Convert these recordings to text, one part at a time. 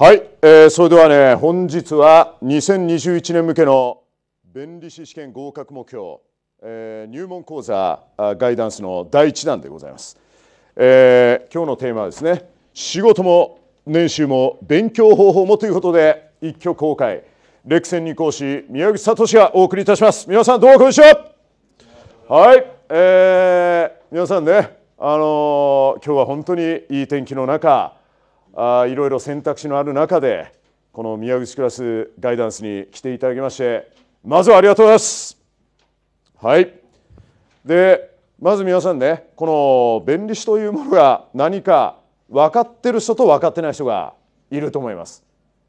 はい、えー、それではね本日は2021年向けの弁理士試験合格目標、えー、入門講座ガイダンスの第1弾でございます、えー、今日のテーマはですね仕事も年収も勉強方法もということで一挙公開歴戦に講師宮口聡がお送りいたします皆さんどうもこんにちははい、えー、皆さんねあのー、今日は本当にいい天気の中あいろいろ選択肢のある中でこの宮口クラスガイダンスに来ていただきましてまずはありがとうございます。はいでまず皆さんねこの弁理士というものが何か分かってる人と分かってない人がいると思います。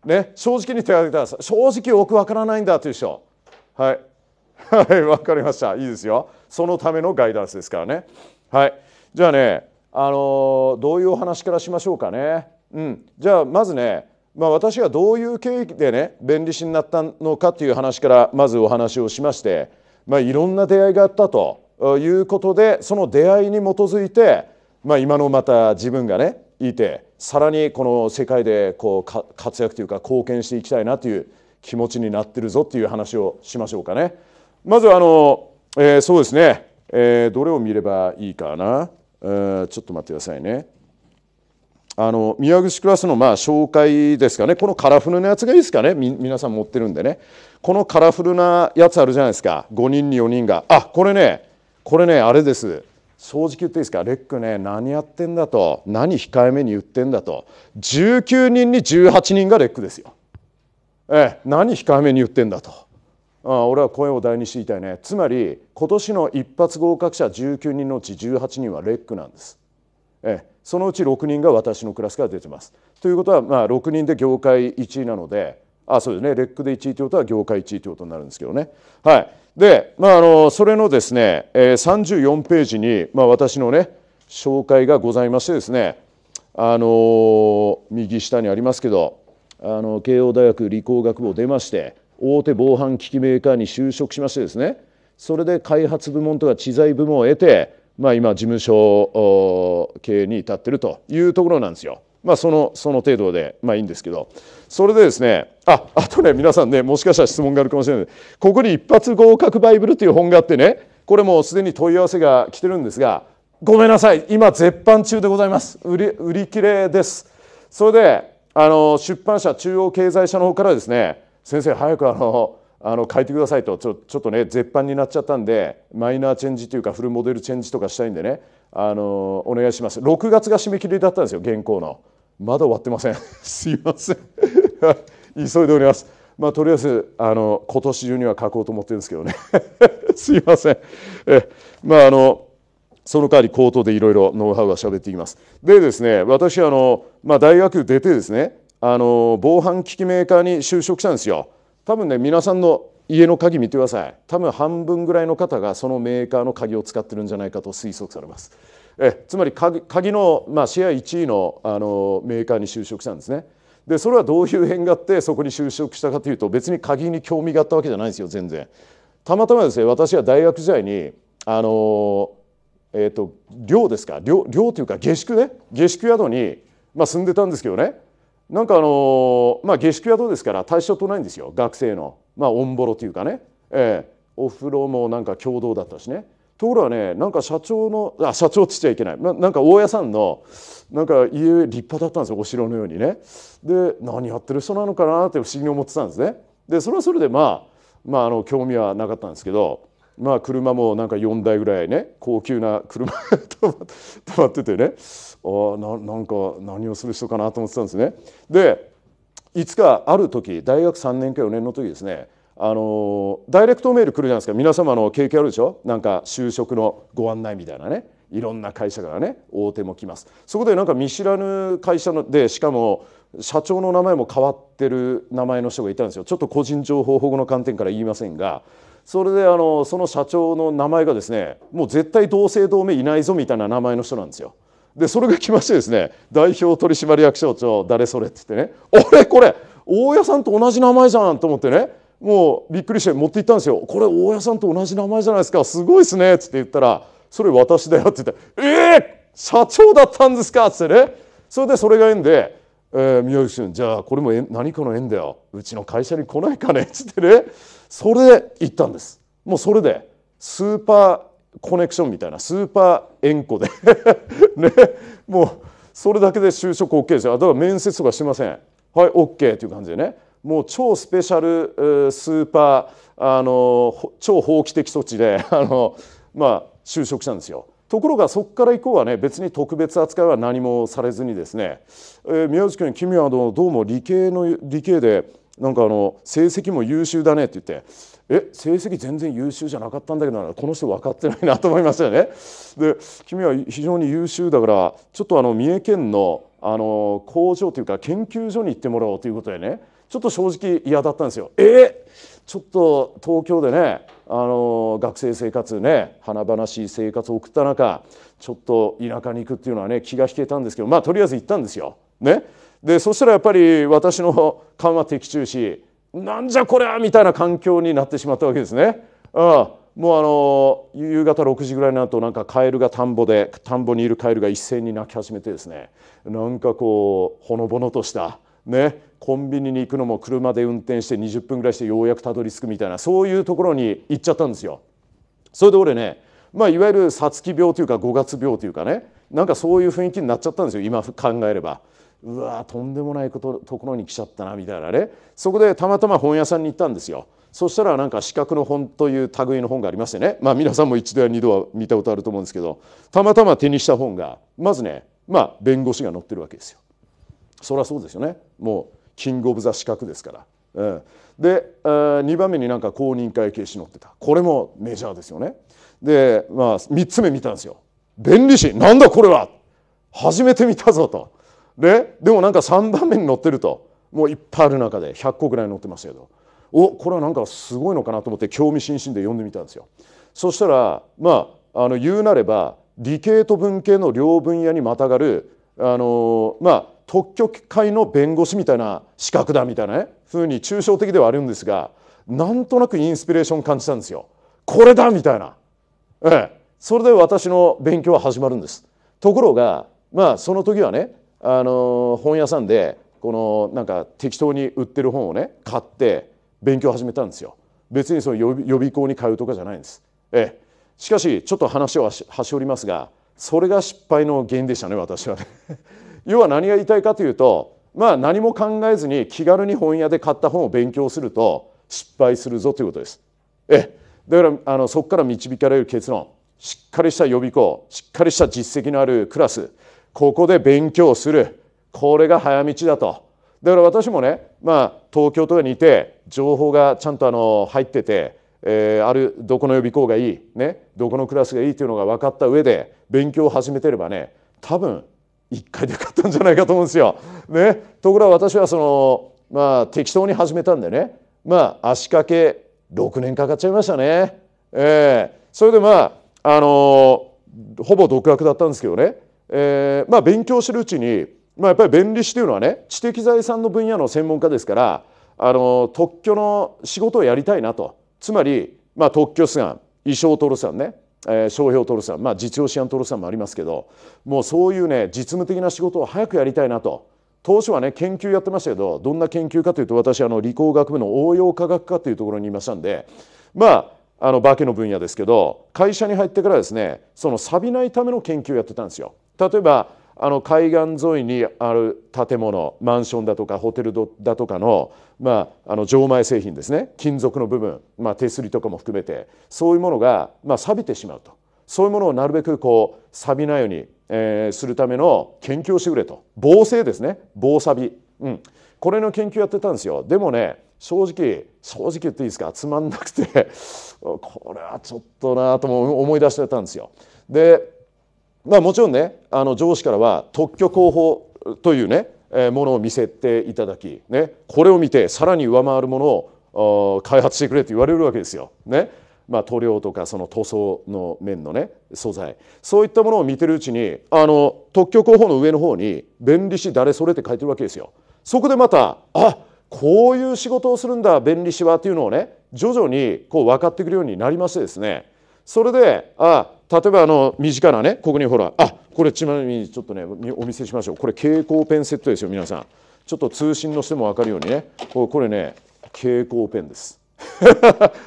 ね、正直に手を挙げてください正直よく分からないんだという人はいはい、わ かりました。いいですよ。そのためのガイダンスですからね。はい。じゃあね、あのどういうお話からしましょうかね。うん、じゃあまずね、まあ、私がどういう経緯でね弁理士になったのかという話からまずお話をしまして、まあ、いろんな出会いがあったということでその出会いに基づいて、まあ、今のまた自分がねいてさらにこの世界でこう活躍というか貢献していきたいなという気持ちになってるぞという話をしましょうかね。まずあの、えー、そうですね、えー、どれを見ればいいかな、えー、ちょっと待ってくださいね。あの宮口クラスのまあ紹介ですかねこのカラフルなやつがいいですかね皆さん持ってるんでねこのカラフルなやつあるじゃないですか5人に4人があこれねこれねあれです正直言っていいですかレックね何やってんだと何控えめに言ってんだと19人に18人がレックですよ。ええ、何控えめに言ってんだと。ああ俺は声を大にしていたいねつまり今年の一発合格者19人のうち18人はレックなんですえそのうち6人が私のクラスから出てます。ということは、まあ、6人で業界1位なのであそうですねレックで1位ということは業界1位ということになるんですけどね。はいで、まあ、あのそれのですね、え34ページに、まあ、私のね紹介がございましてですね、あの右下にありますけどあの慶応大学理工学部を出まして大手防犯機器メーカーに就職しましてですねそれで開発部門とか知財部門を得てまあ、今事務所経営に至ってるというところなんですよ。まあ、そのその程度で、まあ、いいんですけどそれでですねああとね皆さんねもしかしたら質問があるかもしれないここに一発合格バイブルという本があってねこれもうすでに問い合わせが来てるんですがごめんなさい今絶版中でございます売り売り切れですそれであの出版社中央経済社の方からですね先生早くあのあの変えてくださいとちょちょっとね絶版になっちゃったんでマイナーチェンジというかフルモデルチェンジとかしたいんでねあのお願いします6月が締め切りだったんですよ原稿のまだ終わってません すいません 急いでおりますまあとりあえずあの今年中には書こうと思ってるんですけどね すいませんえまああのその代わり口頭でいろいろノウハウは喋っていきますでですね私あの、まあ、大学出てですねあの防犯機器メーカーに就職したんですよ多分ね皆さんの家の鍵見てください多分半分ぐらいの方がそのメーカーの鍵を使ってるんじゃないかと推測されますえつまり鍵鍵の、まあ、シェア1位のあのメーカーに就職したんですねでそれはどういう縁があってそこに就職したかというと別に鍵に興味があったわけじゃないんですよ全然たまたまですね私は大学時代にあのえっ、ー、と寮ですか寮寮というか下宿ね下宿宿に、まあ、住んでたんですけどねなんかあのまあ下宿うですから対象とないんですよ学生のまあおんぼろというかね、ええ、お風呂もなんか共同だったしねところがねなんか社長のあ社長っつっちゃいけないななんか大家さんのなんか家立派だったんですよお城のようにねで何やってる人なのかなって不思議に思ってたんですねでそれはそれでまあまああの興味はなかったんですけどまあ、車もなんか4台ぐらいね高級な車が 止まっててねあななんか何をする人かなと思ってたんですね。でいつかある時大学3年か4年の時ですねあのダイレクトメール来るじゃないですか皆様の経験あるでしょなんか就職のご案内みたいなねいろんな会社からね大手も来ますそこでなんか見知らぬ会社のでしかも社長の名前も変わってる名前の人がいたんですよちょっと個人情報保護の観点から言いませんがそれであのその社長の名前がですねもう絶対同姓同名いないぞみたいな名前の人なんですよ。でそれが来ましてですね代表取締役社長誰それって言ってねあれこれ大家さんと同じ名前じゃんと思ってねもうびっくりして持って行ったんですよこれ大家さんと同じ名前じゃないですかすごいですねっつって言ったらそれ私だよって言ってええー、社長だったんですかっつってねそれでそれが縁でえー、宮内君じゃあこれも何かの縁だようちの会社に来ないかねっつってねそれで行ったんですもうそれでスーパーコネクションみたいなスーパー縁故で ねもうそれだけで就職 OK ですよだから面接とかしませんはい OK という感じでねもう超スペシャルスーパーあの超法規的措置で あのまあ就職したんですよ。ところがそこから以降はね別に特別扱いは何もされずにですね、えー、宮内君君はどうも理系の理系でなんかあの成績も優秀だねって言ってえ成績全然優秀じゃなかったんだけどこの人分かってないなと思いましたよね。で君は非常に優秀だからちょっとあの三重県のあの工場というか研究所に行ってもらおうということでねちょっと正直嫌だったんですよ。えー、ちょっと東京でねあの学生生活ね華々しい生活を送った中ちょっと田舎に行くっていうのはね気が引けたんですけどまあとりあえず行ったんですよ。ね、でそしたらやっぱり私の勘は的中しなんじゃこりゃみたいな環境になってしまったわけですね。ああもうあの夕方6時ぐらいになるとなんかカエルが田んぼで田んぼにいるカエルが一斉に鳴き始めてですねなんかこうほのぼのとした、ね、コンビニに行くのも車で運転して20分ぐらいしてようやくたどり着くみたいなそういうところに行っちゃったんですよ。それで俺ね、まあ、いわゆるさつき病というか五月病というかねなんかそういう雰囲気になっちゃったんですよ今考えれば。うわとんでもないことところに来ちゃったなみたいなねそこでたまたま本屋さんに行ったんですよ。そしたらなんか資格の本という類の本がありましてね、まあ、皆さんも一度や二度は見たことあると思うんですけどたまたま手にした本がまずね、まあ、弁護士が載ってるわけですよ。そりゃそうですよねもうキング・オブ・ザ・資格ですから。うん、で2番目になんか公認会計士載ってたこれもメジャーですよね。で、まあ、3つ目見たんですよ。弁理士なんだこれは初めて見たぞと。ででもなんか3番目に載ってるともういっぱいある中で100個ぐらい載ってますけどおこれはなんかすごいのかなと思って興味津々で読んでみたんですよ。そしたらまああの言うなれば理系と文系の両分野にまたがるあのまあ特許会の弁護士みたいな資格だみたいなねふうに抽象的ではあるんですがなんとなくインスピレーション感じたんですよ。これだみたいな、ええ、それで私の勉強は始まるんです。ところがまあその時はねあの本屋さんでこのなんか適当に売ってる本をね買って勉強始めたんですよ別にその予備校に通うとかじゃないんです、ええ、しかしちょっと話を端折りますがそれが失敗の原因でしたね私はね 要は何が言いたいかというとまあ何も考えずに気軽に本屋で買った本を勉強すると失敗するぞということです、ええ、だからあのそこから導かれる結論しっかりした予備校しっかりした実績のあるクラスここで勉強するこれが早道だとだから私もね、まあ、東京とかにいて情報がちゃんとあの入ってて、えー、あるどこの予備校がいい、ね、どこのクラスがいいというのが分かった上で勉強を始めてればね多分1回で勝ったんじゃないかと思うんですよ。ね、ところが私はその、まあ、適当に始めたんでね、まあ、足掛け6年かかっちゃいましたね。えー、それでまあ、あのー、ほぼ独学だったんですけどねえー、まあ、勉強してるうちに、まあ、やっぱり弁理士というのはね知的財産の分野の専門家ですからあの特許の仕事をやりたいなとつまり、まあ、特許出願意匠登録さんね、えー、商標登録さん、まあ、実用試案登録さんもありますけどもうそういうね実務的な仕事を早くやりたいなと当初はね研究やってましたけどどんな研究かというと私あの理工学部の応用科学科というところにいましたんでまああの化けの分野ですけど会社に入ってからですねその錆びないための研究をやってたんですよ。例えばあの海岸沿いにある建物マンションだとかホテルだとかの,、まあ、あの錠前製品ですね金属の部分、まあ、手すりとかも含めてそういうものが、まあ、錆びてしまうとそういうものをなるべくこう錆びないように、えー、するための研究をしてくれと防性ですね防錆、うん、これの研究やってたんですよでもね正直正直言っていいですかつまんなくて これはちょっとなとも思い出してたんですよ。でまあ、もちろんねあの上司からは特許広報というねものを見せていただき、ね、これを見てさらに上回るものを開発してくれと言われるわけですよ。ねまあ、塗料とかその塗装の面のね素材そういったものを見てるうちにあの特許候補の上の方に「便利士誰それ」って書いてるわけですよ。そこでまたあこういう仕事をするんだ便利士はっていうのをね徐々にこう分かってくるようになりましてですねそれであ例えばあの身近なねここにほらあこれちなみにちょっとねお見せしましょうこれ蛍光ペンセットですよ皆さんちょっと通信のしても分かるようにねこれね蛍光ペンです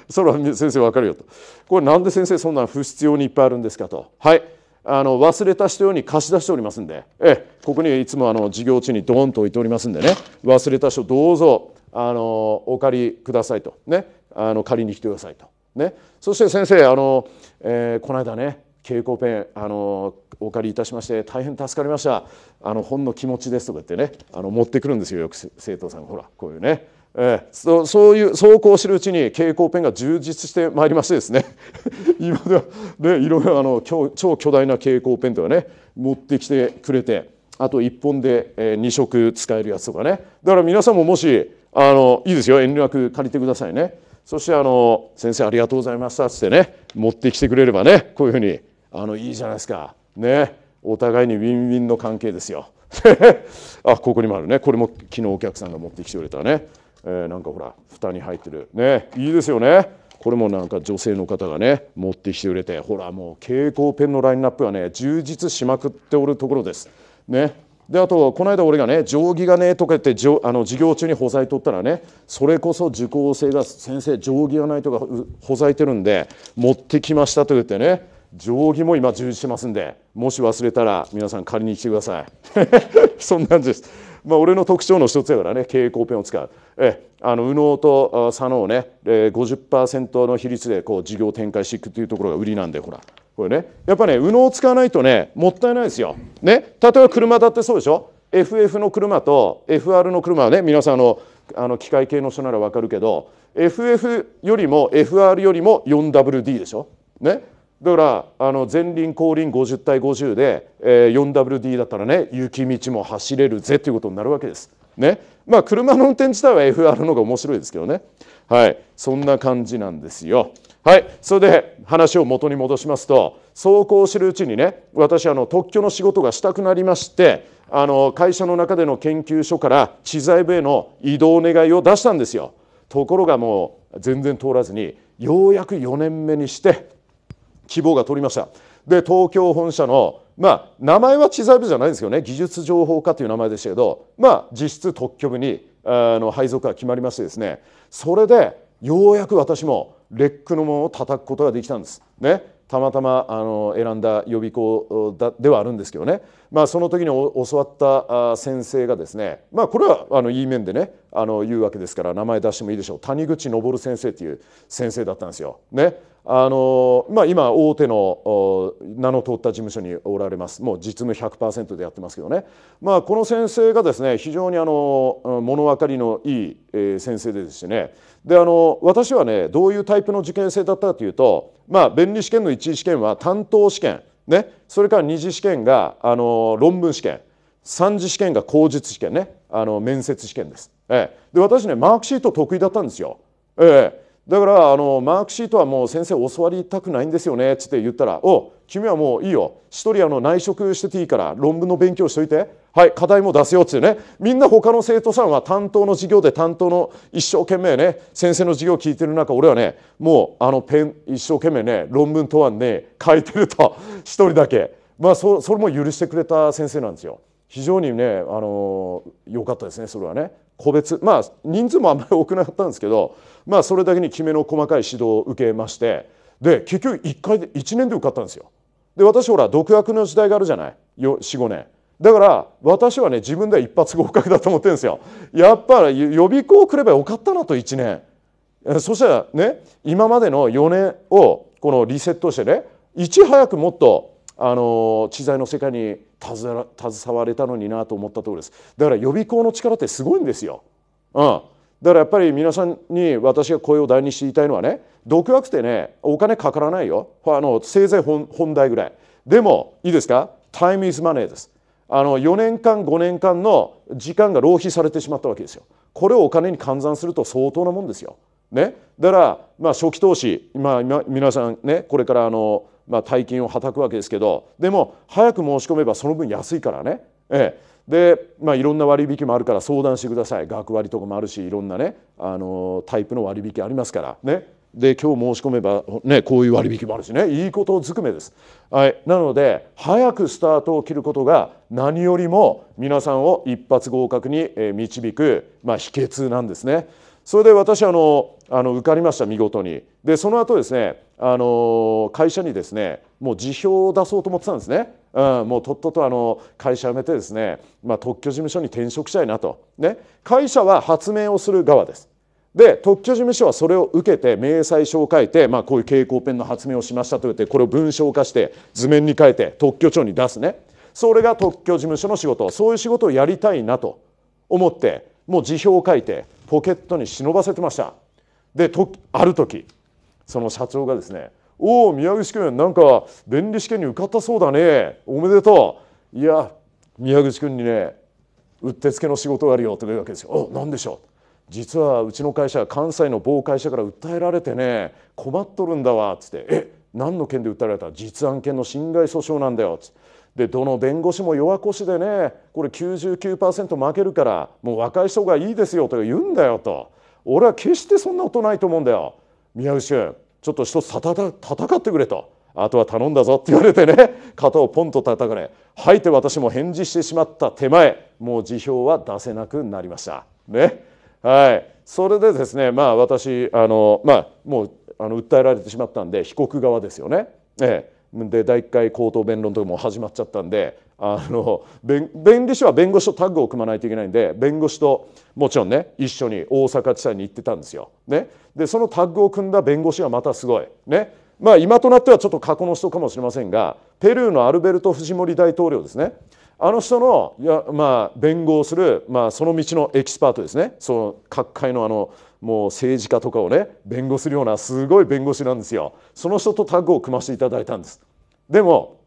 それは先生分かるよとこれなんで先生そんな不必要にいっぱいあるんですかとはいあの忘れた人用に貸し出しておりますんでえここにいつもあの授業中にドンと置いておりますんでね忘れた人どうぞあのお借りくださいとねあの借りに来てくださいとね、そして先生あの、えー、この間ね蛍光ペンあのお借りいたしまして大変助かりましたあの本の気持ちですとか言ってねあの持ってくるんですよよく生徒さんほらこういうね、えー、そそういうそうこうしてるうちに蛍光ペンが充実してまいりましてですね 今では、ね、いろいろあの超巨大な蛍光ペンとかね持ってきてくれてあと1本で、えー、2色使えるやつとかねだから皆さんももしあのいいですよ遠慮なく借りてくださいね。そしてあの「先生ありがとうございました」っつってね持ってきてくれればねこういうふうにあのいいじゃないですかねお互いにウィンウィンの関係ですよ。あここにもあるねこれも昨日お客さんが持ってきてくれたね、えなんかほら蓋に入ってるねいいですよね。これもなんか女性の方がね持ってきてくれてほらもう蛍光ペンのラインナップはね充実しまくっておるところです。ねであとこの間俺がね定規がねとか言ってじょあの授業中に保在取ったらねそれこそ受講生が「先生定規がないとか保在てるんで持ってきました」と言ってね定規も今充実してますんでもし忘れたら皆さん借りに来てください そんなんですまあ俺の特徴の一つやからね蛍光ペンを使うえあの右脳と左脳ね50%の比率でこう授業を展開していくというところが売りなんでほらこれねやっぱね右脳を使わないとねもったいないですよ。ね例えば車だってそうでしょ FF の車と FR の車はね皆さんあのあの機械系の人ならわかるけど FF よりも FR よりも 4WD でしょ。ねだからあの前輪後輪50対50で、えー、4WD だったらね雪道も走れるぜということになるわけです。ねまあ、車の運転自体は FR の方が面白いですけどね、はい、そんな感じなんですよ。はい、それで話を元に戻しますとそうこうするうちにね私あの特許の仕事がしたくなりましてあの会社の中での研究所から知財部への移動願いを出したんですよところがもう全然通らずにようやく4年目にして希望が通りましたで東京本社のまあ名前は知財部じゃないんですけどね技術情報課という名前でしたけどまあ実質特許部にあの配属が決まりましてですねそれでようやく私もレックの門を叩くことができたんです。ね、たまたまあの選んだ予備校だではあるんですけどね、まあ、その時に教わった先生がですね、まあ、これはあのいい面でねあの言うわけですから名前出してもいいでしょう谷口昇先生という先生だったんですよ。ねあのまあ、今大手の名の通った事務所におられますもう実務100%でやってますけどね、まあ、この先生がですね非常にあの物分かりのいい先生でしてねであの私はねどういうタイプの受験生だったかというと、まあ、弁理試験の1次試験は担当試験、ね、それから2次試験があの論文試験3次試験が口述試験ねあの面接試験です。ええ、で私ねマークシート得意だったんですよ。ええ、だからあのマークシートはもう先生教わりたくないんですよねって言ったら「お君はもういいよ一人あの内職してていいから論文の勉強しといてはい課題も出せよ」ってねみんな他の生徒さんは担当の授業で担当の一生懸命ね先生の授業を聞いてる中俺はねもうあのペン一生懸命ね論文答案ね書いてると一人だけまあそそれも許してくれた先生なんですよ。非常にねあの良かったですねそれはね個別まあ人数もあんまり多くなかったんですけどまあ、それだけにきめの細かい指導を受けましてで結局1回で1年で受かったんですよ。で私ほら独学の時代があるじゃない45年。だから私はね自分では一発合格だと思ってるんですよ。やっぱり予備校をくればよかったなと1年。そしたらね今までの4年をこのリセットしてねいち早くもっとあの知財の世界に携われたのになと思ったところですだから予備校の力ってすごいんですよ。うん、だからやっぱり皆さんに私が声を大にして言いたいのはね独学ってねお金かからないよあのせいぜい本題ぐらいでもいいですかタイムイズマネーですあの4年間5年間の時間が浪費されてしまったわけですよこれをお金に換算すると相当なもんですよ、ね、だからまあ初期投資、まあ、皆さんねこれからあの、まあ、大金をはたくわけですけどでも早く申し込めばその分安いからねええで、まあ、いろんな割引もあるから相談してください学割とかもあるしいろんなねあのタイプの割引ありますからねで今日申し込めば、ね、こういう割引もあるしねいいことずくめです、はい、なので早くスタートを切ることが何よりも皆さんを一発合格に導く、まあ、秘訣なんですね。それで私あのあの受かりました見事にでその後ですねあの会社にですねもう辞表を出そうと思ってたんですねうん、もうとっととあの会社辞めてですね、まあ、特許事務所に転職したいなと、ね、会社は発明をする側です。で特許事務所はそれを受けて明細書を書いて、まあ、こういう蛍光ペンの発明をしましたと言ってこれを文章化して図面に書いて特許庁に出すねそれが特許事務所の仕事そういう仕事をやりたいなと思ってもう辞表を書いてポケットに忍ばせてましたでとある時その社長がですねおお宮口君なんか弁理試験に受かったそうだねおめでとういや宮口君にねうってつけの仕事があるよとい言うわけですよ。何でしょう実はうちの会社関西の某会社から訴えられてね困っとるんだわっつって「え何の件で訴えられた実案件の侵害訴訟なんだよ」つってでどの弁護士も弱腰でねこれ99%負けるからもう若い人がいいですよとか言うんだよと俺は決してそんなことないと思うんだよ宮内君ちょっと人たた戦ってくれと。あとは頼んだぞって言われてね肩をポンと叩かれ吐いて私も返事してしまった手前もう辞表は出せなくなりましたねはいそれでですねまあ私あのまあもうあの訴えられてしまったんで被告側ですよねええで第1回口頭弁論とかも始まっちゃったんであの弁理士は弁護士とタッグを組まないといけないんで弁護士ともちろんね一緒に大阪地裁に行ってたんですよ。ね、でそのタッグを組んだ弁護士がまたすごい。ねまあ、今となってはちょっと過去の人かもしれませんがペルーのアルベルト・フジモリ大統領ですねあの人のいや、まあ、弁護をする、まあ、その道のエキスパートですねその各界のあのもう政治家とかをね弁護するようなすごい弁護士なんですよその人とタッグを組ませていただいたんですでも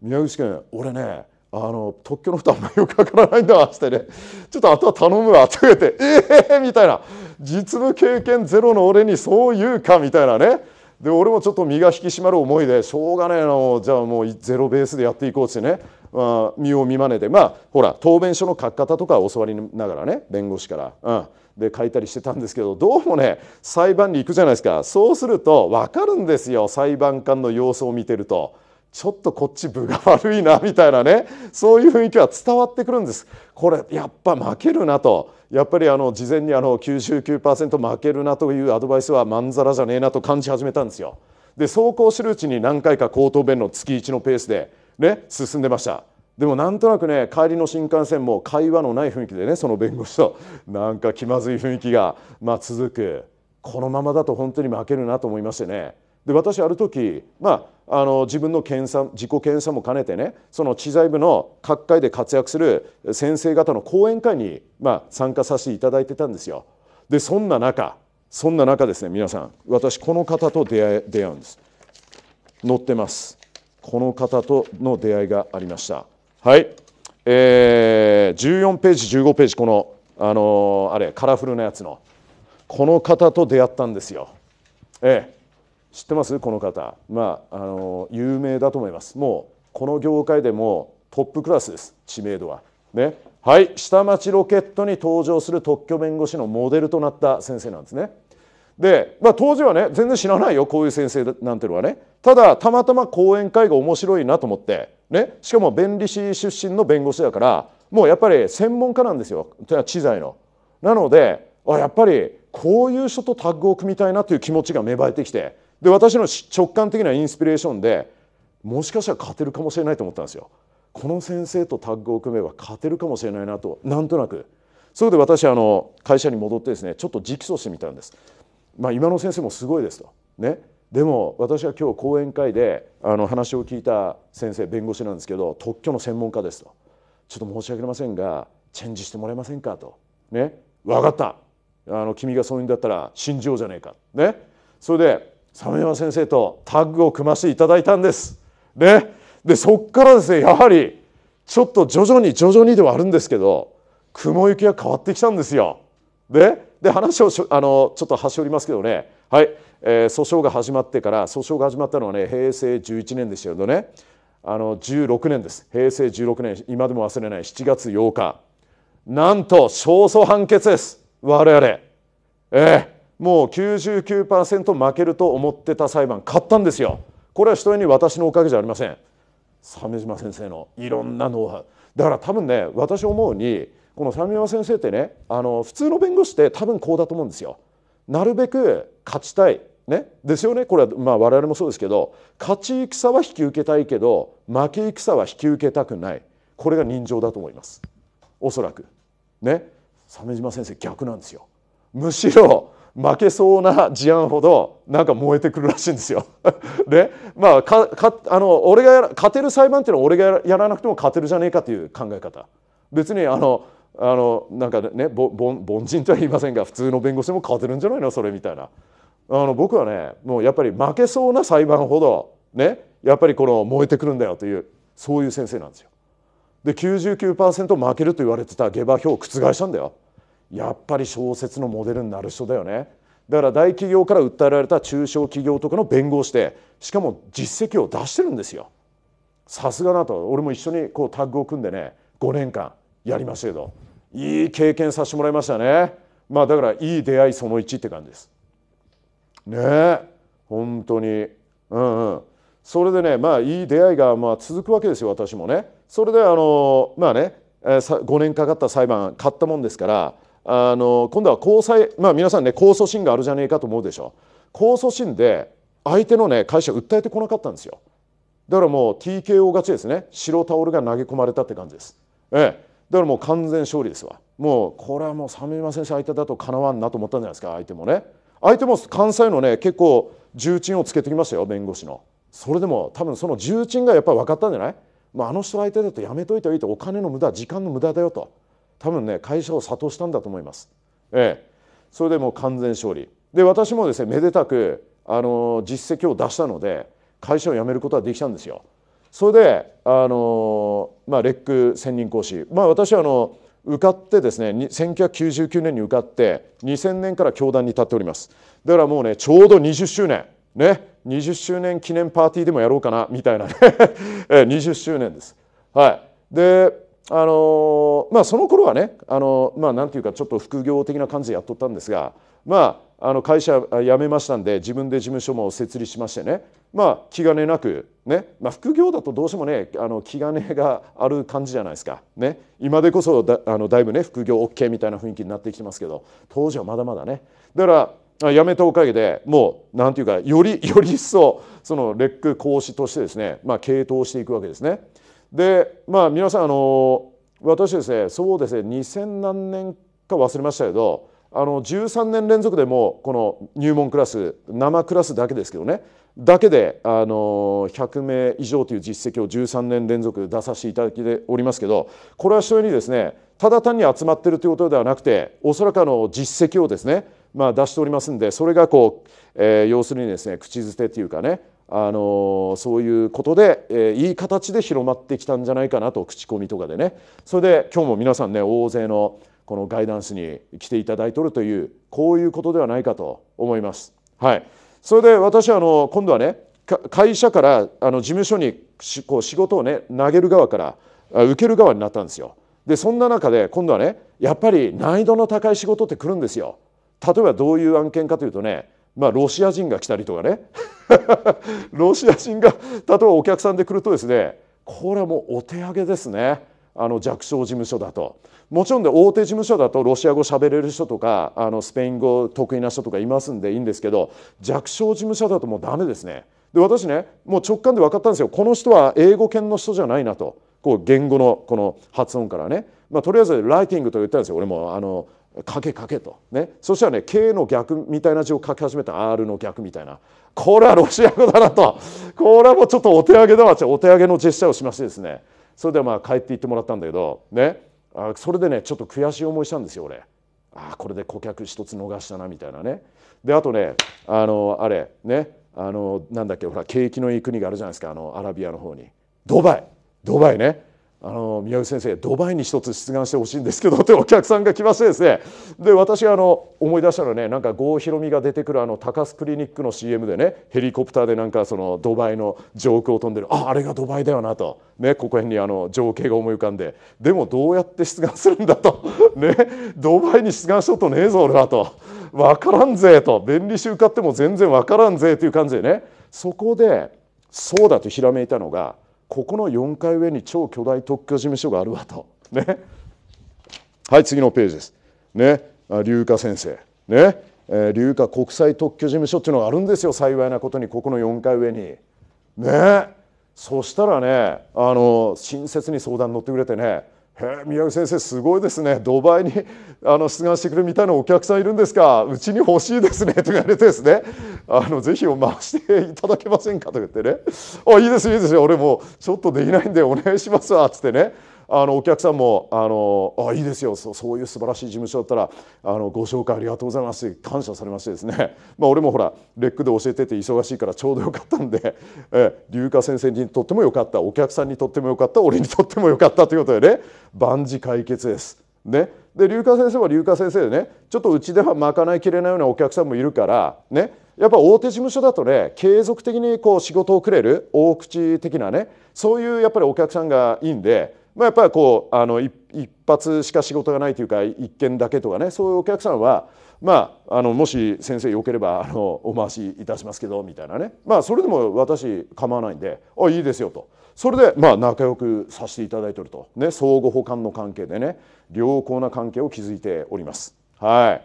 宮口君俺ねあの特許の負担りよくわからないんだってねちょっとあとは頼むわって言ってええー、みたいな実務経験ゼロの俺にそう言うかみたいなねで俺もちょっと身が引き締まる思いでしょうがねえなじゃあもうゼロベースでやっていこうってね、まあ、身を見まねでまあほら答弁書の書き方とか教わりながらね弁護士から、うん、で書いたりしてたんですけどどうもね裁判に行くじゃないですかそうすると分かるんですよ裁判官の様子を見てると。ちょっとこっち分が悪いなみたいなねそういう雰囲気は伝わってくるんですこれやっぱ負けるなとやっぱりあの事前にあの99%負けるなというアドバイスはまんざらじゃねえなと感じ始めたんですよで走行するうちに何回か口頭弁の月1のペースでね進んでましたでもなんとなくね帰りの新幹線も会話のない雰囲気でねその弁護士となんか気まずい雰囲気が、まあ、続くこのままだと本当に負けるなと思いましてねで私ある時、まあ、あの自分の検査自己検査も兼ねてねその知財部の各界で活躍する先生方の講演会に、まあ、参加させていただいてたんですよ。でそんな中そんな中ですね皆さん私この方と出会出会うんです。乗ってます。この方との出会いがありました。はい、えー、14ページ15ページこの、あのー、あれカラフルなやつのこの方と出会ったんですよ。ええ知ってますこの方、まああの有名だと思いますもうこの業界でもトップクラスです知名度は。ねはい、下町ロケットに登場する特許弁護士のモデルとなった先生なんですね。で、まあ、当時はね全然知らないよこういう先生なんていうのはねただたまたま講演会が面白いなと思って、ね、しかも弁理士出身の弁護士だからもうやっぱり専門家なんですよ知財の。なのであやっぱりこういう人とタッグを組みたいなという気持ちが芽生えてきてで私の直感的なインスピレーションでもしかしたら勝てるかもしれないと思ったんですよ。この先生とタッグを組めば勝てるかもしれないなとなんとなく。それで私あの会社に戻ってですねちょっと直訴してみたんです。まあ、今の先生もすごいですと。ね、でも私は今日講演会であの話を聞いた先生弁護士なんですけど特許の専門家ですとちょっと申し訳ありませんがチェンジしてもらえませんかとね分かったあの君がそういうんだったら信じようじゃねえかねそれで鮫山先生とタッグを組ませていただいたんですねでそっからですねやはりちょっと徐々に徐々にではあるんですけど雲行きが変わってきたんですよでで話をあのちょっと端折りますけどね、はいえー、訴訟が始まってから訴訟が始まったのはね平成11年でしたけどねあの16年です平成16年今でも忘れない7月8日なんと勝訴判決です我々、えー、もう99%負けると思ってた裁判勝ったんですよこれは人に私のおかげじゃありません鮫島先生のいろんなノウハウだから多分ね私思うにこの鮫山先生ってねあの普通の弁護士って多分こうだと思うんですよ。なるべく勝ちたい、ね、ですよねこれはまあ我々もそうですけど勝ち戦は引き受けたいけど負け戦は引き受けたくないこれが人情だと思いますおそらく。ね鮫島先生逆なんですよ。むしろ負けそうな事案ほどなんか燃えてくるらしいんですよ。で まあかかあの俺が勝てる裁判っていうのは俺がやらなくても勝てるじゃねえかという考え方。別にあのあのなんかねぼ凡人とは言いませんが普通の弁護士も勝てるんじゃないのそれみたいなあの僕はねもうやっぱり負けそうな裁判ほどねやっぱりこの燃えてくるんだよというそういう先生なんですよ。で99%負けると言われてた下馬評を覆したんだよ。やっぱり小説のモデルになる人だよね。だから大企業から訴えられた中小企業とかの弁護士でしかも実績を出してるんですよ。さすがなと俺も一緒にこうタッグを組んでね5年間やりましたけどいい経験させてもらいましたねまあだからいい出会いその1って感じですねえ本当にうんうんそれでねまあいい出会いがまあ続くわけですよ私もねそれであのまあね5年かかった裁判買ったもんですからあの今度は交際まあ皆さんね控訴審があるじゃねえかと思うでしょ控訴審で相手のね会社訴えてこなかったんですよだからもう TKO 勝ちですね白タオルが投げ込まれたって感じですええだからもう完全勝利ですわもうこれはもう鮫島選手相手だとかなわんなと思ったんじゃないですか相手もね相手も関西のね結構重鎮をつけてきましたよ弁護士のそれでも多分その重鎮がやっぱり分かったんじゃない、まあ、あの人相手だとやめといたがいいとお金の無駄時間の無駄だよと多分ね会社を諭したんだと思いますええそれでもう完全勝利で私もですねめでたくあの実績を出したので会社を辞めることはできたんですよそれであの、まあ、レック専任講師、まあ、私はあの受かってですね1999年に受かって2000年から教壇に立っておりますだからもうねちょうど20周年ね20周年記念パーティーでもやろうかなみたいなね20 周年ですはいであのまあその頃はねあのまあなんていうかちょっと副業的な感じでやっとったんですがまああの会社辞めましたんで自分で事務所も設立しましてねまあ気兼ねなくねまあ、副業だとどうしてもねあの気兼ねがある感じじゃないですか、ね、今でこそだあのだいぶね副業 OK みたいな雰囲気になってきてますけど当時はまだまだねだから辞めたおかげでもうなんていうかより より一層そのレック講師としてですね、まあ、傾倒していくわけですね。でまあ皆さんあの私ですねそうですね2000何年か忘れましたけどあの13年連続でもこの入門クラス生クラスだけですけどねだけであの100名以上という実績を13年連続出させていただいておりますけどこれは非常にですねただ単に集まってるということではなくておそらくあの実績をですねまあ出しておりますんでそれがこう、えー、要するにですね口づてというかねあのそういうことで、えー、いい形で広まってきたんじゃないかなと口コミとかでねそれで今日も皆さんね大勢のこのガイダンスに来ていただいとるというこういうことではないかと思います。はい、それで私はあの今度はね会社からあの事務所にこう仕事をね投げる側から受ける側になったんですよ。でそんな中で今度はねやっぱり難易度の高い仕事って来るんですよ。例えばどういう案件かというとねまあ、ロシア人が来たりとかね ロシア人が例えばお客さんで来るとですねこれはもうお手上げですねあの弱小事務所だともちろんで大手事務所だとロシア語喋れる人とかあのスペイン語得意な人とかいますんでいいんですけど弱小事務所だともうダメですねで私ねもう直感で分かったんですよこの人は英語圏の人じゃないなとこう言語のこの発音からね、まあ、とりあえずライティングと言ったんですよ俺もあの書け書けと、ね、そしたらね K の逆みたいな字を書き始めた R の逆みたいなこれはロシア語だなとこれはもうちょっとお手上げだわお手上げのジェスチャーをしましてですねそれでまあ帰って行ってもらったんだけどねあそれでねちょっと悔しい思いしたんですよ俺。あこれで顧客一つ逃したなみたいなね。であとねあのあれねあのなんだっけほら景気のいい国があるじゃないですかあのアラビアの方に。ドバイドバイねあの宮内先生ドバイに一つ出願してほしいんですけどってお客さんが来ましてですねで私あの思い出したのはねなんか郷ひろみが出てくるあの高須クリニックの CM でねヘリコプターでなんかそのドバイの上空を飛んでるああれがドバイだよなと、ね、ここ辺にあの情景が思い浮かんででもどうやって出願するんだと ねドバイに出願しとっとねえぞ俺はと分からんぜと便利集買っても全然分からんぜという感じでねそこでそうだとひらめいたのがここの4階上に超巨大特許事務所があるわと。ね、はい次のページです。ね、龍華先生、ねえー、龍華国際特許事務所っていうのがあるんですよ幸いなことにここの4階上に。ねそしたらねあの親切に相談に乗ってくれてねへえ宮城先生すごいですねドバイにあの出願してくれみたいなお客さんいるんですかうちに欲しいですね」と言われてですね「あのぜひお回していただけませんか」と言ってね「あいいですいいですよ俺もちょっとできないんでお願いしますわ」っつってねあのお客さんも「あのあいいですよそういう素晴らしい事務所だったらあのご紹介ありがとうございます」感謝されましてですね、まあ、俺もほらレックで教えてて忙しいからちょうどよかったんで、え龍華先生にとってもよかったお客さんにとってもよかった俺にとってもよかったということでね万事解決です。ね、で竜華先生は竜華先生でねちょっとうちでは賄いきれないようなお客さんもいるからねやっぱ大手事務所だとね継続的にこう仕事をくれる大口的なねそういうやっぱりお客さんがいいんでまあ、やっぱりこうあの一発しか仕事がないというか一件だけとかねそういうお客さんは、まあ、あのもし先生よければあのお回しいたしますけどみたいなね、まあ、それでも私構わないんで「あいいですよ」と。それでまあ仲良くさせていただいていると、ね、相互補完の関係でね良好な関係を築いております。はい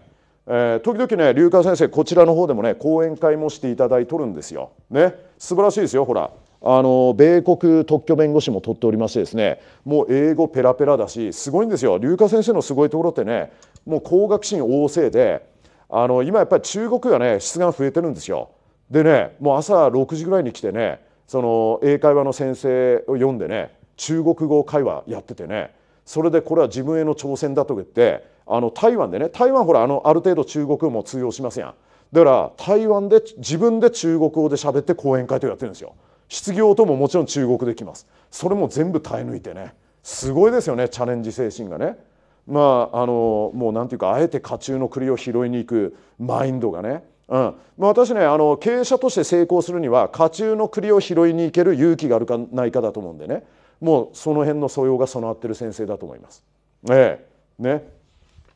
えー、時々ね龍川先生こちらの方でもね講演会もしていただいとるんですよ。ね素晴らしいですよほらあの米国特許弁護士も取っておりましてですねもう英語ペラペラだしすごいんですよ龍華先生のすごいところってねもう工学心旺盛であの今やっぱり中国がね出願増えてるんですよ。でねもう朝6時ぐらいに来てねその英会話の先生を読んでね中国語会話やっててねそれでこれは自分への挑戦だと言ってあの台湾でね台湾ほらあのある程度中国語も通用しませんやんだから台湾で自分で中国語で喋って講演会とかやってるんですよ。失業とももちろん中国できますそれも全部耐え抜いてねすごいですよねチャレンジ精神がねまああのもう何て言うかあえて家中の栗を拾いに行くマインドがねうんまあ、私ねあの経営者として成功するには家中の栗を拾いに行ける勇気があるかないかだと思うんでねもうその辺の素養が備わってる先生だと思います。ええね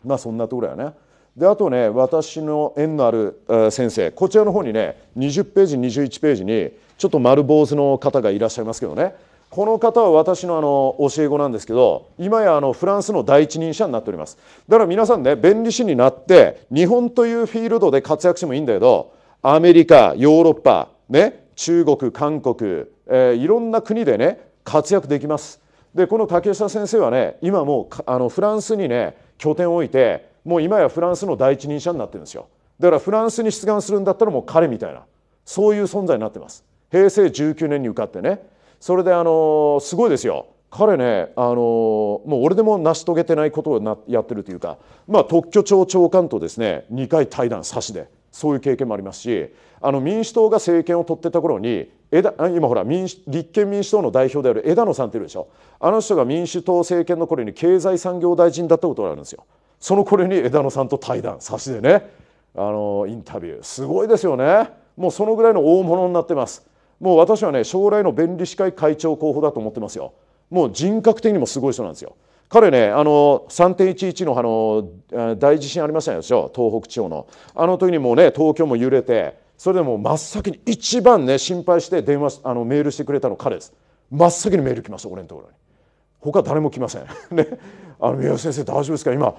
まあそんなところやね。であとね私の縁のある先生こちらの方にね20ページ21ページにちょっと丸坊主の方がいらっしゃいますけどねこの方は私のあの教え子なんですけど今やあのフランスの第一人者になっておりますだから皆さんね弁理士になって日本というフィールドで活躍してもいいんだけどアメリカヨーロッパね中国韓国、えー、いろんな国でね活躍できますでこの竹下先生はね今もうあのフランスにね拠点を置いてもう今やフランスの第一人者になってるんですよだからフランスに出願するんだったらもう彼みたいなそういう存在になってます平成19年に受かってねそれであのすごいですよ彼ねあのもう俺でも成し遂げてないことをなやってるというか、まあ、特許庁長官とですね2回対談差しでそういう経験もありますしあの民主党が政権を取ってた頃に枝今ほら民立憲民主党の代表である枝野さんっているでしょあの人が民主党政権の頃に経済産業大臣だったことがあるんですよ。その頃に枝野さんと対談差しでねあのインタビューすごいですよねもうそのぐらいの大物になってます。もう私はね将来の弁理士会会長候補だと思ってますよもう人格的にもすごい人なんですよ彼ねあの3.11のあの大地震ありましたでしょ東北地方のあの時にもうね東京も揺れてそれでも真っ先に一番ね心配して電話あのメールしてくれたの彼です真っ先にメール来ました俺のところに他誰も来ません ねあの宮内先生大丈夫ですか今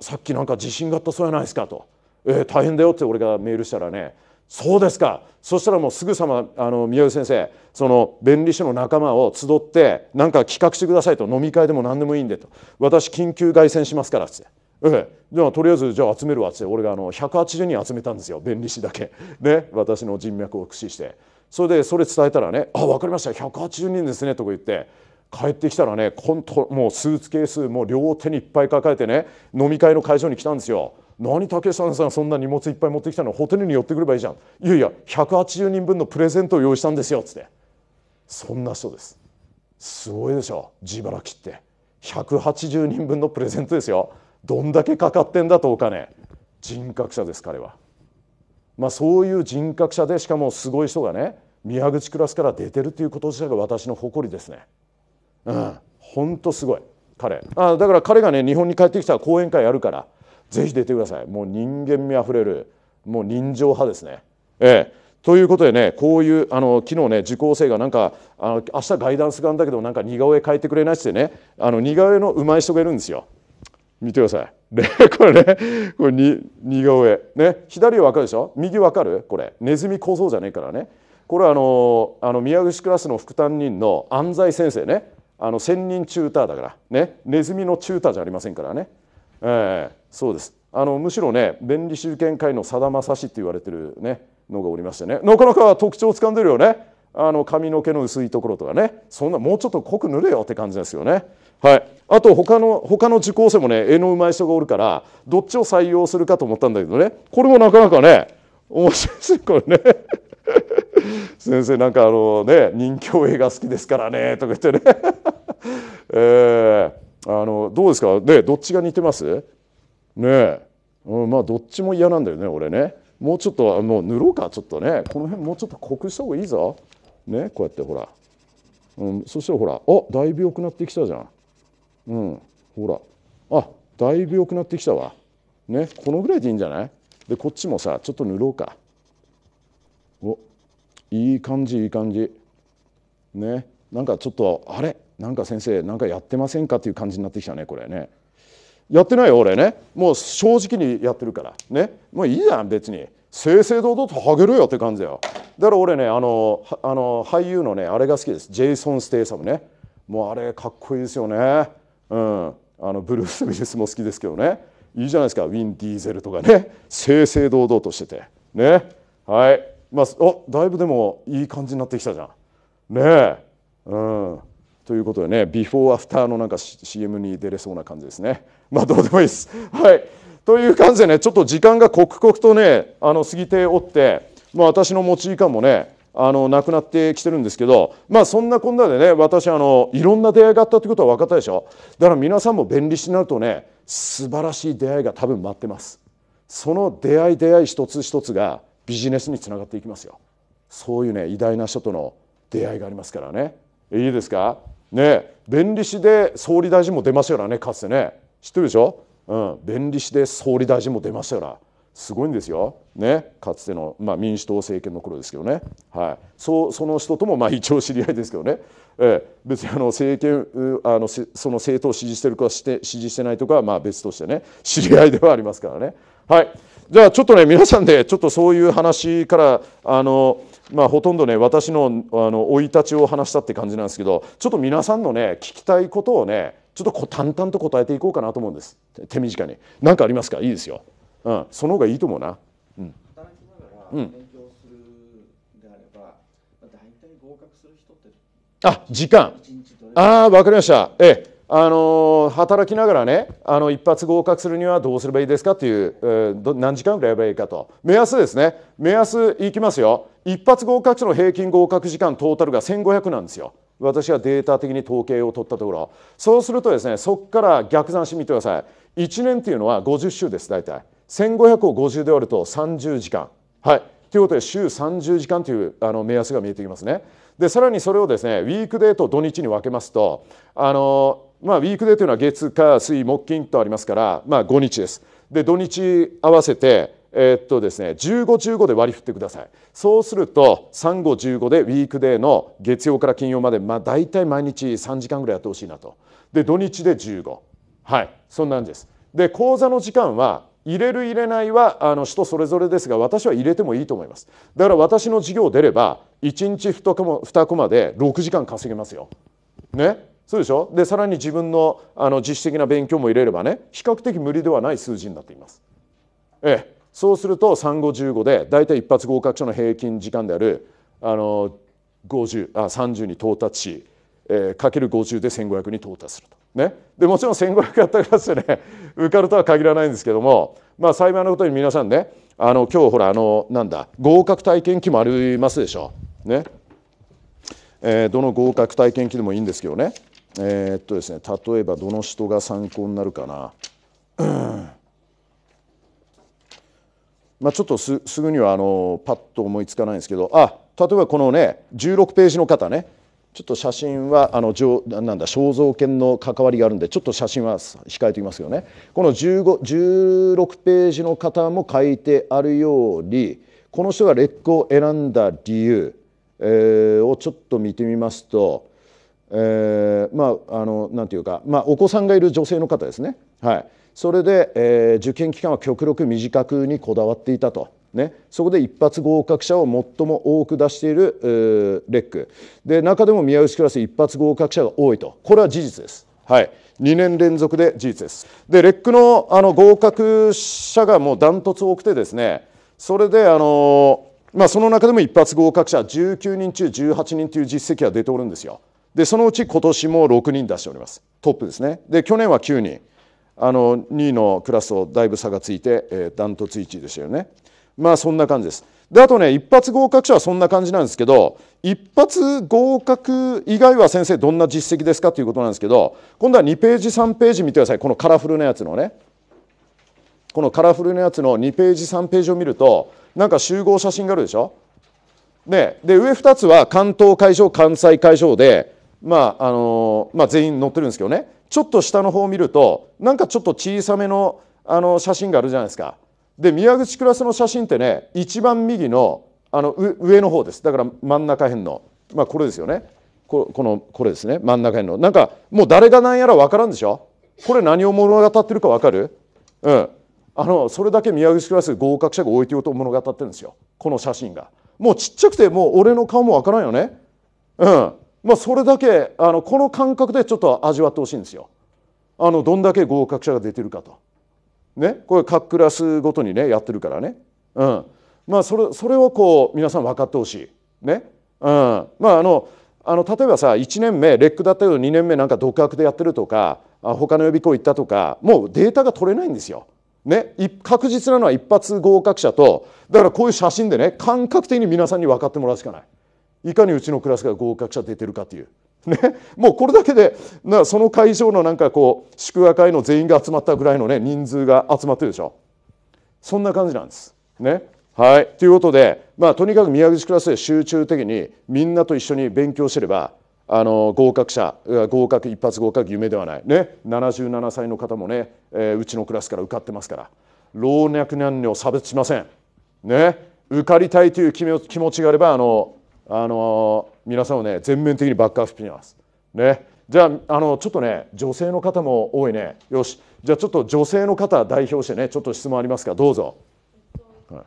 さっきなんか地震があったそうじゃないですかと、えー、大変だよって俺がメールしたらねそうですかそしたらもうすぐさまあの宮内先生その弁理士の仲間を集ってなんか企画してくださいと飲み会でも何でもいいんでと私緊急凱旋しますからっつって。ええ、ではとりあえずじゃあ集めるわっつって俺があの180人集めたんですよ弁理士だけ、ね、私の人脈を駆使してそれでそれ伝えたらね「あ分かりました180人ですね」とか言って帰ってきたらねもうスーツケースもう両手にいっぱい抱えてね飲み会の会場に来たんですよ。何竹さんさんそんな荷物いっぱい持ってきたのホテルに寄ってくればいいじゃんいやいや180人分のプレゼントを用意したんですよ」っつってそんな人ですすごいでしょ自腹切って180人分のプレゼントですよどんだけかかってんだとお金人格者です彼は。まあ、そういう人格者でしかもすごい人がね宮口クラスから出てるということ自体が私の誇りですね。うん、本当すごい彼あだから彼がね日本に帰ってきたら講演会やるからぜひ出てくださいもう人間味あふれるもう人情派ですね。ええということでねこういうあの昨日ね受講生がなんかあの明日ガイダンスがあるんだけどなんか似顔絵描いてくれないってねあの似顔絵の上手い人がいるんですよ。見てください。これねこれに似顔絵。ね左わかるでしょ右わかるこれネズミ小僧じゃねえからね。これはあのあの宮口クラスの副担任の安西先生ねあの千人チューターだからねネズミのチューターじゃありませんからねえー、そうですあのむしろね便利集権会のさだまさしって言われてる、ね、のがおりましてねなかなか特徴をつかんでるよねあの髪の毛の薄いところとかねそんなもうちょっと濃く塗れよって感じですよね。はい、あと他の他の受講生もね絵のうまい人がおるからどっちを採用するかと思ったんだけどねこれもなかなかね面白いですこれね 先生なんかあのね人形映画好きですからねとか言ってね えーあのどうですかねどっちが似てますねうん、まあどっちも嫌なんだよね俺ねもうちょっともう塗ろうかちょっとねこの辺もうちょっと濃くした方がいいぞねこうやってほら、うん、そしたらほらあだいぶ良くなってきたじゃんうんほらあだいぶ良くなってきたわねこのぐらいでいいんじゃないでこっちもさちょっと塗ろうかおいい感じいい感じねなんかちょっとあれなんか先生なんかやってませんかっていう感じになってきたねこれねやってないよ俺ねもう正直にやってるからねもういいじゃん別に正々堂々とハゲるよって感じだよだから俺ねあのあの俳優のねあれが好きですジェイソン・ステイサムねもうあれかっこいいですよねうんあのブルース・ウィルスも好きですけどねいいじゃないですかウィン・ディーゼルとかね正々堂々としててねはいまあおだいぶでもいい感じになってきたじゃんねえうんということでねビフォーアフターのなんか CM に出れそうな感じですねまあどうでもいいですはいという感じでねちょっと時間が刻々とねあの過ぎておってまあ私の持ち時間もねあのなくなってきてるんですけどまあそんなこんなでね私あのいろんな出会いがあったってことは分かったでしょだから皆さんも便利しになるとね素晴らしい出会いが多分待ってますその出会い出会い一つ一つがビジネスにつながっていきますよそういうね偉大な人との出会いがありますからねいいですかね弁理士で総理大臣も出ましたからねかつてね知ってるでしょ、うん、弁理士で総理大臣も出ましたからすごいんですよ、ね、かつての、まあ、民主党政権の頃ですけどね、はい、そその人ともまあ一応知り合いですけどね、ええ、別にあの政権あのその政党を支持してるかして支持してないとかはまあ別としてね知り合いではありますからね。はい、じゃあちょっとね皆さんでちょっとそういう話からあのまあ、ほとんどね私の生のい立ちを話したって感じなんですけどちょっと皆さんのね聞きたいことをねちょっとこ淡々と答えていこうかなと思うんです手短に何かありますかいいですよ、うん、その方がいいと思うな、うん、働きながら勉強するであれば、うん、合格する人ってあ時間ああ分かりましたええあの働きながらねあの一発合格するにはどうすればいいですかっていう、えー、何時間ぐらいやればいいかと目安ですね目安いきますよ一発合格者の平均合格時間トータルが1500なんですよ私がデータ的に統計を取ったところそうするとですねそこから逆算してみてください1年っていうのは50週です大体1500を50で割ると30時間はいということで週30時間というあの目安が見えてきますねでさらにそれをですねウィークデーと土日に分けますとあのまあ、ウィークデーというのは月火水木金とありますから、まあ、5日です。で土日合わせてえー、っとですね、15、15で割り振ってください。そうすると、3、5、15でウィークデーの月曜から金曜まで、まあ、大体毎日3時間ぐらいやってほしいなと。で、土日で15。はい、そんなんです。で、講座の時間は、入れる入れないはあの人それぞれですが私は入れてもいいと思いますだから私の授業出れば1日2コマ ,2 コマで6時間稼げますよ。ねそうでしょでさらに自分のあの自主的な勉強も入れればね比較的無理ではない数字になっています。ええ、そうすると3515で大体一発合格者の平均時間であるあの50あ30に到達し、えー、かける50で1500に到達すると。ね、でもちろん1500やったからすよね受かるとは限らないんですけども、まあ、幸いなことに皆さんねあの今日ほらあのなんだ合格体験記もありますでしょ。ねえー、どの合格体験記でもいいんですけどね。えー、っとですね例えばどの人が参考になるかな。まあ、ちょっとすぐにはあのパッと思いつかないんですけどあ例えばこのね16ページの方ねちょっと写真はあのなんだ肖像権の関わりがあるんでちょっと写真は控えておきますけどねこの1 6ページの方も書いてあるようにこの人がレックを選んだ理由、えー、をちょっと見てみますとえー、まああのなんていうか、まあ、お子さんがいる女性の方ですね、はい、それで、えー、受験期間は極力短くにこだわっていたと。ね、そこで一発合格者を最も多く出しているレックで中でも宮内クラス一発合格者が多いとこれは事実です、はい、2年連続で事実ですでレックのあの合格者がもうダントツ多くてですねそれであの、まあ、その中でも一発合格者19人中18人という実績は出ておるんですよでそのうち今年も6人出しておりますトップですねで去年は9人あの2位のクラスとだいぶ差がついて、えー、ダントツ1位でしたよねまあそんな感じですであとね一発合格者はそんな感じなんですけど一発合格以外は先生どんな実績ですかということなんですけど今度は2ページ3ページ見てくださいこのカラフルなやつのねこのカラフルなやつの2ページ3ページを見るとなんか集合写真があるでしょでで上2つは関東会場関西会場でまああのまあ、全員乗ってるんですけどねちょっと下の方を見るとなんかちょっと小さめのあの写真があるじゃないですか。で宮口クラスの写真ってね一番右のあの上の方ですだから真ん中辺の、まあ、これですよねここのこれですね真ん中辺のなんかもう誰が何やら分からんでしょこれ何を物語ってるか分かるうんあのそれだけ宮口クラス合格者が多いということを物語ってるんですよこの写真がもうちっちゃくてもう俺の顔も分からんよねうんまあ、それだけあのこの感覚でちょっと味わってほしいんですよ。あのどんだけ合格者が出てるかと。ね、これ各クラスごとにねやってるからね。うんまあ、それそれをこう皆さん分かってほしい。ねうんまあ、あのあの例えばさ1年目レックだったけど2年目なんか独学でやってるとか他の予備校行ったとかもうデータが取れないんですよ。ね、確実なのは一発合格者とだからこういう写真でね感覚的に皆さんに分かってもらうしかない。いかにうちのクラスが合格者出てるかという。ね、もうこれだけでなその会場のなんかこう祝賀会の全員が集まったぐらいの、ね、人数が集まってるでしょそんな感じなんです。ねはい、ということで、まあ、とにかく宮口クラスで集中的にみんなと一緒に勉強してればあの合格者合格一発合格夢ではない、ね、77歳の方もね、えー、うちのクラスから受かってますから老若男女差別しません、ね、受かりたいという気持ちがあればあのあの皆さんをね全面的にバックアップします。ね、じゃああのちょっとね女性の方も多いねよしじゃあちょっと女性の方代表してねちょっと質問ありますかどうぞ、は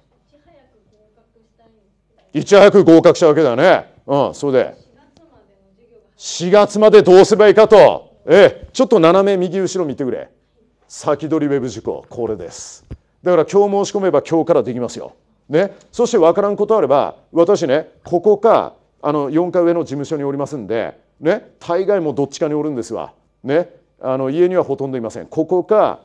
い、いち早く合格したわけだよねうんそれで4月までどうすればいいかとええちょっと斜め右後ろ見てくれ先取りウェブ事項これですだから今日申し込めば今日からできますよね、そして分からんことあれば私ねここかあの4階上の事務所におりますんで、ね、大概もどっちかにおるんですわ、ね、あの家にはほとんどいませんここか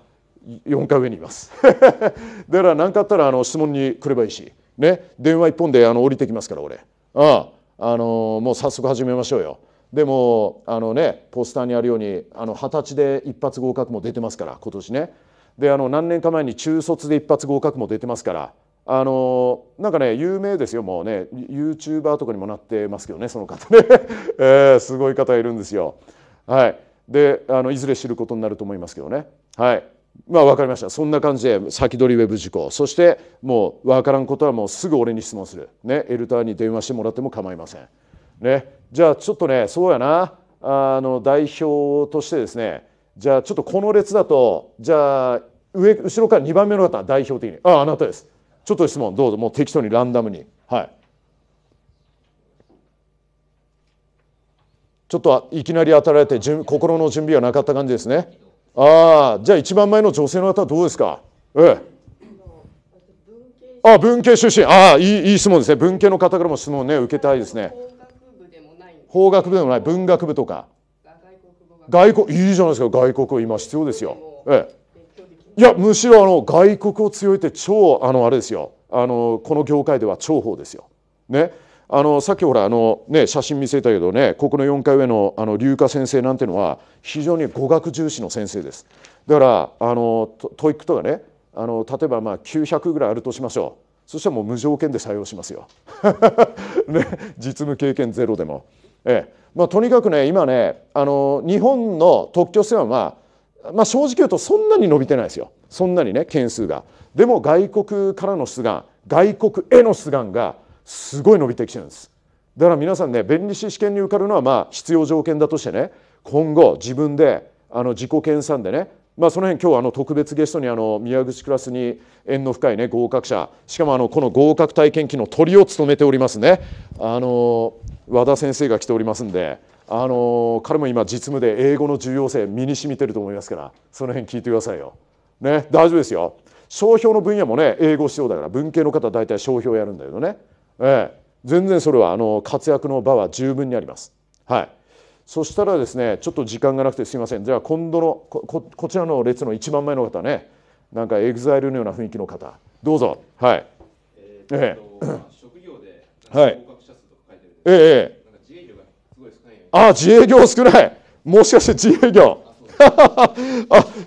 4階上にいます だから何かあったらあの質問に来ればいいし、ね、電話一本であの降りてきますから俺ああ、あのもう早速始めましょうよでもあのねポスターにあるように二十歳で一発合格も出てますから今年ねであの何年か前に中卒で一発合格も出てますからあのなんかね有名ですよもうね YouTuber とかにもなってますけどねその方ね、えー、すごい方いるんですよ。はい、であのいずれ知ることになると思いますけどね。はいまあ分かりましたそんな感じで先取りウェブ事項そしてもう分からんことはもうすぐ俺に質問する、ね、エルターに電話してもらっても構いません、ね、じゃあちょっとねそうやなあの代表としてですねじゃあちょっとこの列だとじゃあ上後ろから2番目の方代表的にあああなたですちょっと質問どうぞもう適当にランダムにはいちょっといきなり当たられて心の準備はなかった感じですねああじゃあ一番前の女性の方はどうですかええあ文系出身ああいいいい質問ですね文系の方からも質問ね受けたいですね法学部でもない文学部とか外国いいじゃないですか外国今必要ですよええいやむしろあの外国を強いて超あのあれですよあのこの業界では重宝ですよ。ね、あのさっきほらあの、ね、写真見せたけどねここの4回上のあの龍華先生なんてのは非常に語学重視の先生です。だからあのトイックとかねあの例えばまあ900ぐらいあるとしましょうそしたらもう無条件で採用しますよ。ね、実務経験ゼロでも。ええまあ、とにかくね今ねあの日本の特許制はまあまあ、正直言うとそんなに伸びてないですよそんなにね件数が。でも外国からの出願外国への出願がすごい伸びてきてるんです。だから皆さんね弁理士試験に受かるのはまあ必要条件だとしてね今後自分であの自己研鑽でねまあ、その辺今日あの特別ゲストにあの宮口クラスに縁の深い、ね、合格者しかもあのこの合格体験機の鳥を務めておりますねあの和田先生が来ておりますんであの彼も今実務で英語の重要性身に染みてると思いますからその辺聞いてくださいよ。ね大丈夫ですよ。商標の分野もね英語仕様だから文系の方は大体商標やるんだけどね、ええ、全然それはあの活躍の場は十分にあります。はい、そしたらですねちょっと時間がなくてすみませんじゃあ今度のここちらの列の一番前の方ねなんかエグザイルのような雰囲気の方どうぞはい。えええ、ええええあ自営業少ない。もしかして自営業。あ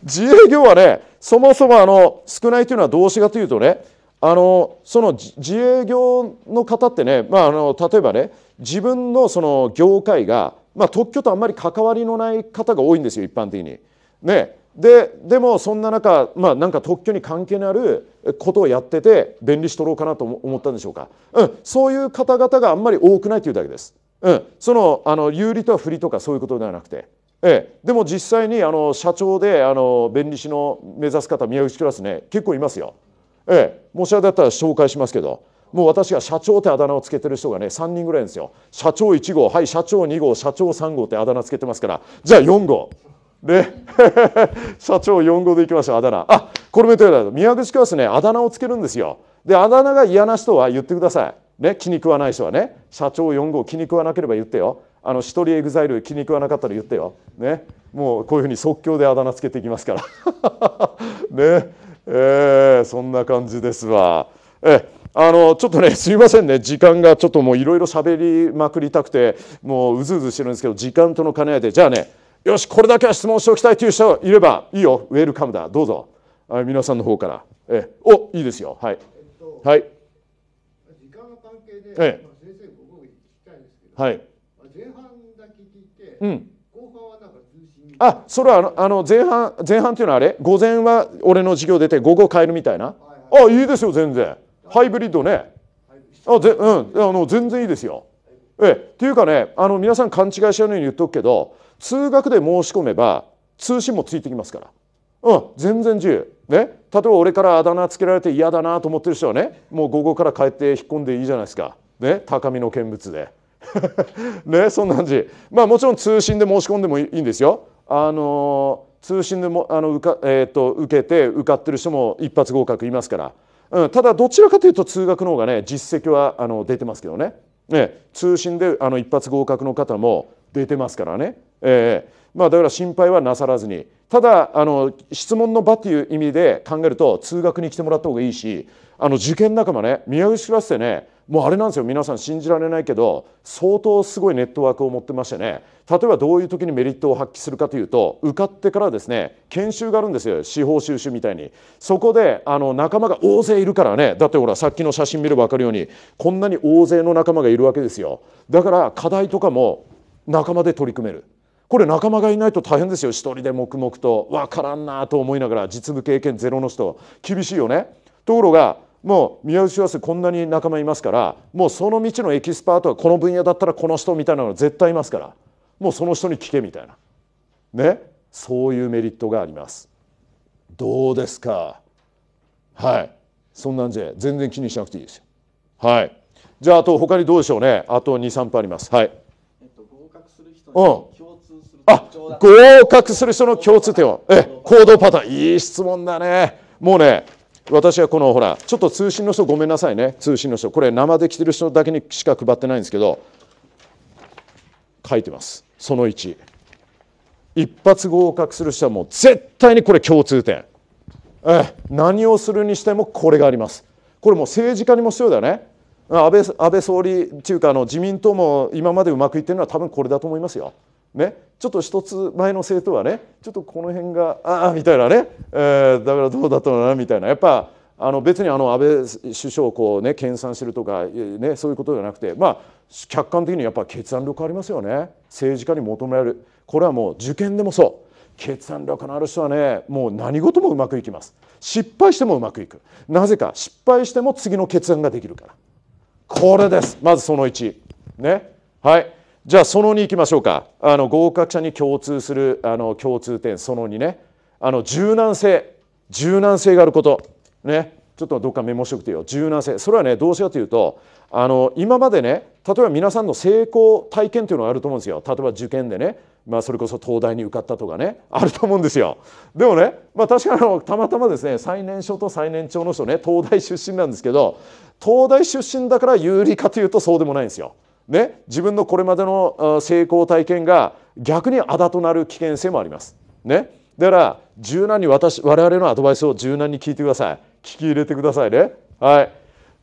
自営業はね、そもそもあの少ないというのは動詞がというとね、あのその自営業の方ってね、まあ、あの例えばね自分のその業界が、まあ、特許とあんまり関わりのない方が多いんですよ一般的に。ね、ででもそんな中、まあ、なんか特許に関係のあることをやってて便利しとろうかなと思ったんでしょうか、うん、そういう方々があんまり多くないというだけです。うん、そのあの有利とは不利とかそういうことではなくて、ええ、でも実際にあの社長であの弁理士の目指す方宮口クラスね結構いますよ。ええ、もしあれだったら紹介しますけどもう私が社長ってあだ名をつけてる人がね3人ぐらいですよ社長1号はい社長2号社長3号ってあだ名つけてますからじゃあ4号で 社長4号でいきましょうあだ名あこれ見てください宮口クラスねあだ名をつけるんですよであだ名が嫌な人は言ってくださいね、気に食わない人はね社長4号気に食わなければ言ってよあの一人エグザイル気に食わなかったら言ってよ、ね、もうこういうふうに即興であだ名つけていきますから ねえー、そんな感じですわ。えあのちょっとねすみませんね時間がちょっともういろいろ喋りまくりたくてもううずうずしてるんですけど時間との兼ね合いでじゃあねよしこれだけは質問しておきたいという人いればいいよウェルカムだどうぞ皆さんの方からえおいいですよはい、はいええ、先生ごご聞きたいんですけど、はい、前半だけ聞いて、うん、後半はなんか通信あそれはあのあの前半前半っていうのはあれ午前は俺の授業出て午後変えるみたいな、はいはい、あいいですよ全然ハイブリッドねあぜ、うん、あの全然いいですよ。ええっていうかねあの皆さん勘違いしないように言っとくけど通学で申し込めば通信もついてきますから。うん、全然自由。ね、例えば俺からあだ名つけられて嫌だなと思ってる人はねもう午後から帰って引っ込んでいいじゃないですか。ね、高みの見物で ね、そんな感じ、まあ、もちろん通信で申し込んでもいいんですよ。あの通信でもあの受か、えーと、受けて受かってる人も一発合格いますから、うん、ただどちらかというと通学の方がね実績はあの出てますけどねね通信であの一発合格の方も出てますからね、えーまあ、だから心配はなさらずにただあの質問の場っていう意味で考えると通学に来てもらった方がいいしあの受験仲間ね宮内クラスってねもうあれなんですよ皆さん信じられないけど相当すごいネットワークを持ってましてね例えばどういう時にメリットを発揮するかというと受かってからですね研修があるんですよ司法修習みたいにそこであの仲間が大勢いるからねだってほらさっきの写真見れば分かるようにこんなに大勢の仲間がいるわけですよだから課題とかも仲間で取り組めるこれ仲間がいないと大変ですよ一人で黙々と分からんなと思いながら実務経験ゼロの人厳しいよねところがもう宮内せこんなに仲間いますからもうその道のエキスパートはこの分野だったらこの人みたいなの絶対いますからもうその人に聞けみたいなねそういうメリットがありますどうですかはいそんなんじゃ全然気にしなくていいですよはいじゃああと他にどうでしょうねあと23分ありますはいうんあ合格する人の共通点はえ行動パターンいい質問だねもうね私はこのほらちょっと通信の人ごめんなさいね通信の人これ生で来てる人だけにしか配ってないんですけど書いてますその1一発合格する人はもう絶対にこれ共通点え何をするにしてもこれがありますこれもう政治家にも必要だよね安倍安倍総理というかあの自民党も今までうまくいってるのは多分これだと思いますよ。ね、ちょっと一つ前の政党はねちょっとこの辺がああみたいなね、えー、だからどうだったのかなみたいなやっぱあの別にあの安倍首相をこう、ね、研鑽してるとか、ね、そういうことではなくて、まあ、客観的にやっぱ決断力ありますよね政治家に求められるこれはもう受験でもそう決断力のある人はねもう何事もうまくいきます失敗してもうまくいくなぜか失敗しても次の決断ができるから。これですまずその1ねはいじゃあその2いきましょうかあの合格者に共通するあの共通点その2ねあの柔軟性柔軟性があることねちょっとどっかメモしておくとよ柔軟性それはねどうしようというとあの今までね例えば皆さんの成功体験というのがあると思うんですよ例えば受験でねまあ、それこそ東大に受かったとかねあると思うんですよ。でもね、まあ、確かにたまたまですね最年少と最年長の人ね東大出身なんですけど東大出身だから有利かというとそうでもないんですよ。ね、自分のこれまでの成功体験が逆にあだとなる危険性もあります。ね、だから柔軟に私我々のアドバイスを柔軟に聞いてください聞き入れてくださいね。はい、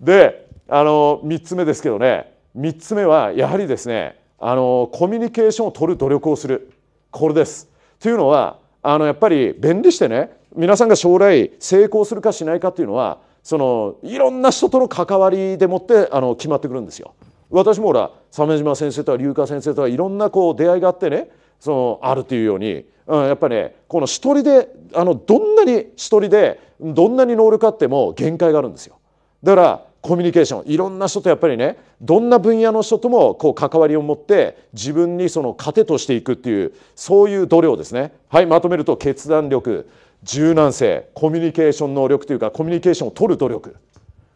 であの3つ目ですけどね3つ目はやはりですねあのコミュニケーションを取る努力をするこれです。というのはあのやっぱり便利してね皆さんが将来成功するかしないかっていうのはそのいろんな人との関わりでもってあの決まってくるんですよ。私もほら鮫島先生とか龍華先生とかいろんなこう出会いがあってねそのあるというように、うん、やっぱねこの一人であのどんなに一人でどんなに能力あっても限界があるんですよ。だからコミュニケーションいろんな人とやっぱりねどんな分野の人ともこう関わりを持って自分にその糧としていくっていうそういう度量ですねはいまとめると決断力柔軟性コミュニケーション能力というかコミュニケーションを取る努力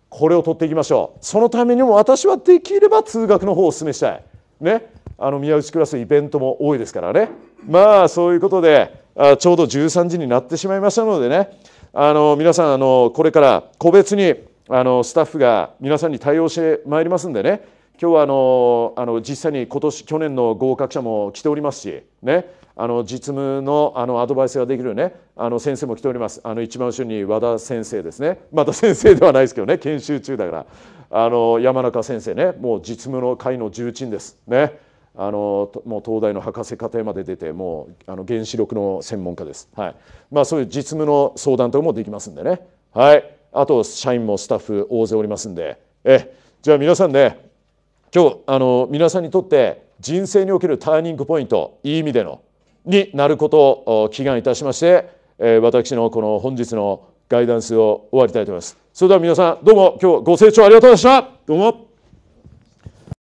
これを取っていきましょうそのためにも私はできれば通学の方をお勧めしたいねあの宮内クラスイベントも多いですからねまあそういうことであちょうど13時になってしまいましたのでねあの皆さんあのこれから個別にあのスタッフが皆さんに対応してまいりますんでね今日はあのあの実際に今年去年の合格者も来ておりますしねあの実務のあのアドバイスができるねあの先生も来ておりますあの一番後ろに和田先生ですねまた先生ではないですけどね研修中だからあの山中先生ねもう実務の会の重鎮ですねあのもう東大の博士課程まで出てもうあの原子力の専門家ですはいまあそういう実務の相談とかもできますんでねはい。あと社員もスタッフ大勢おりますんでえじゃあ皆さんね今日あの皆さんにとって人生におけるターニングポイントいい意味でのになることを祈願いたしまして、え私のこの本日のガイダンスを終わりたいと思います。それでは皆さんどうも今日ご清聴ありがとうございました。どうも